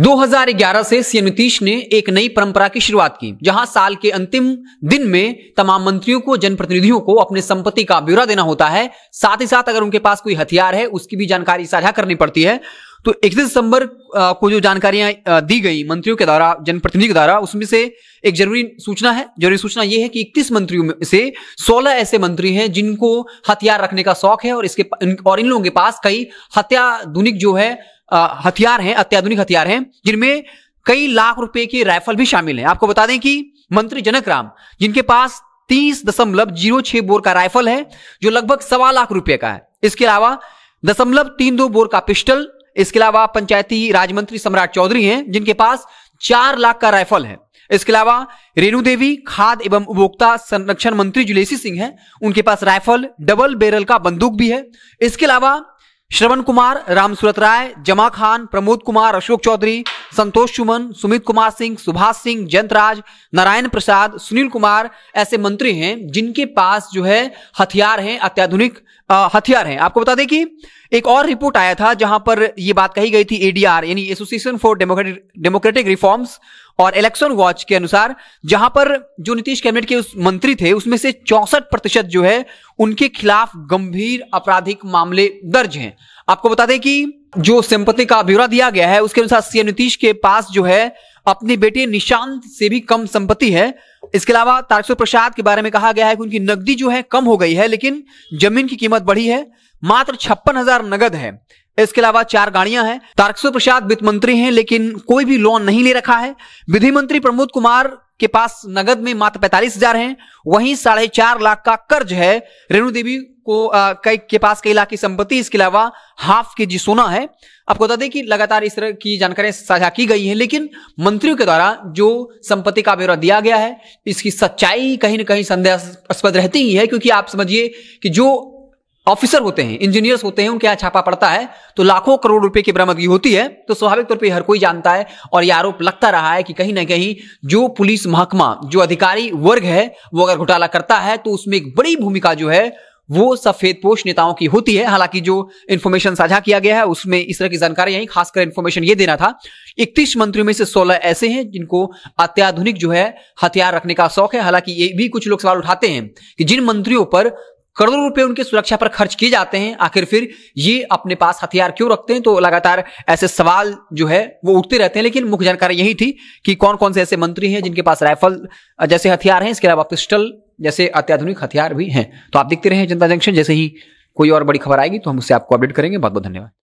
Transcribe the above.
2011 से सीएम नीतीश ने एक नई परंपरा की शुरुआत की जहां साल के अंतिम दिन में तमाम मंत्रियों को जनप्रतिनिधियों को अपने संपत्ति का ब्यौरा देना होता है साथ ही साथ अगर उनके पास कोई हथियार है उसकी भी जानकारी साझा करनी पड़ती है तो इकतीस दिसंबर को जो जानकारियां दी गई मंत्रियों के द्वारा जनप्रतिनिधि के द्वारा उसमें से एक जरूरी सूचना है जरूरी सूचना यह है कि इकतीस मंत्रियों में से सोलह ऐसे मंत्री हैं जिनको हथियार रखने का शौक है और इसके और इन लोगों के पास कई हत्याधुनिक जो है हथियार हैं अत्याधुनिक हथियार हैं जिनमें कई लाख रुपए की राइफल भी शामिल है आपको बता दें कि मंत्री जनक राम जिनके पास तीस दशमलव जीरो छह बोर का राइफल है जो लगभग सवा लाख रुपए का है इसके अलावा दशमलव तीन दो बोर का पिस्टल इसके अलावा पंचायती राज मंत्री सम्राट चौधरी हैं जिनके पास चार लाख का राइफल है इसके अलावा रेणु देवी खाद एवं उपभोक्ता संरक्षण मंत्री जुलेसी सिंह हैं उनके पास राइफल डबल बैरल का बंदूक भी है इसके अलावा श्रवण कुमार रामसूरत राय जमा खान प्रमोद कुमार अशोक चौधरी संतोष चुमन सुमित कुमार सिंह सुभाष सिंह जयंतराज नारायण प्रसाद सुनील कुमार ऐसे मंत्री हैं जिनके पास जो है हथियार हैं अत्याधुनिक हथियार हैं आपको बता दें कि एक और रिपोर्ट आया था जहां पर यह बात कही गई थी एडीआर यानी एसोसिएशन फॉर डेमोक्रेटिक रिफॉर्म्स और इलेक्शन वॉच के अनुसार जहां पर जो नीतीश कैबिनेट के उस मंत्री थे उसमें से चौसठ प्रतिशत जो है उनके खिलाफ गंभीर आपराधिक मामले दर्ज हैं आपको बता दें कि जो संपत्ति का ब्यौरा दिया गया है उसके अनुसार सीएम नीतीश के पास जो है अपनी बेटी निशांत से भी कम संपत्ति है इसके अलावा तारकिशोर प्रसाद के बारे में कहा गया है कि उनकी नकदी जो है कम हो गई है लेकिन जमीन की कीमत बढ़ी है मात्र छप्पन हजार नगद है इसके अलावा चार गाड़ियां हैं तारकिशोर प्रसाद वित्त मंत्री हैं लेकिन कोई भी लोन नहीं ले रखा है विधि मंत्री प्रमोद कुमार के पास नगद में मात्र पैंतालीस हजार है वहीं साढ़े चार लाख का कर्ज है रेणु देवी को कई के पास कई लाख की संपत्ति इसके अलावा हाफ के जी सोना है आपको बता दें कि लगातार इस तरह की जानकारी साझा की गई है लेकिन मंत्रियों के द्वारा जो संपत्ति का ब्यौरा दिया गया है इसकी सच्चाई कहीं ना कहीं संदेहास्पद रहती ही है क्योंकि आप समझिए कि जो ऑफिसर होते हैं इंजीनियर्स होते हैं उनके यहाँ छापा पड़ता है तो लाखों करोड़ रुपए की बरामदगी होती है तो स्वाभाविक तौर पर हर कोई जानता है और यह आरोप लगता रहा है कि कहीं ना कहीं जो पुलिस महकमा जो अधिकारी वर्ग है वो अगर घोटाला करता है तो उसमें एक बड़ी भूमिका जो है वो सफेद पोष नेताओं की होती है हालांकि जो इन्फॉर्मेशन साझा किया गया है उसमें इस तरह की जानकारी यही खासकर इन्फॉर्मेशन ये देना था इकतीस मंत्रियों में से सोलह ऐसे हैं जिनको अत्याधुनिक जो है हथियार रखने का शौक है हालांकि ये भी कुछ लोग सवाल उठाते हैं कि जिन मंत्रियों पर करोड़ों रुपए उनकी सुरक्षा पर खर्च किए जाते हैं आखिर फिर ये अपने पास हथियार क्यों रखते हैं तो लगातार ऐसे सवाल जो है वो उठते रहते हैं लेकिन मुख्य जानकारी यही थी कि कौन कौन से ऐसे मंत्री हैं जिनके पास राइफल जैसे हथियार हैं इसके अलावा पिस्टल जैसे अत्याधुनिक हथियार भी हैं तो आप देखते रहे जनता जंक्शन जैसे ही कोई और बड़ी खबर आएगी तो हम उससे आपको अपडेट करेंगे बहुत बहुत धन्यवाद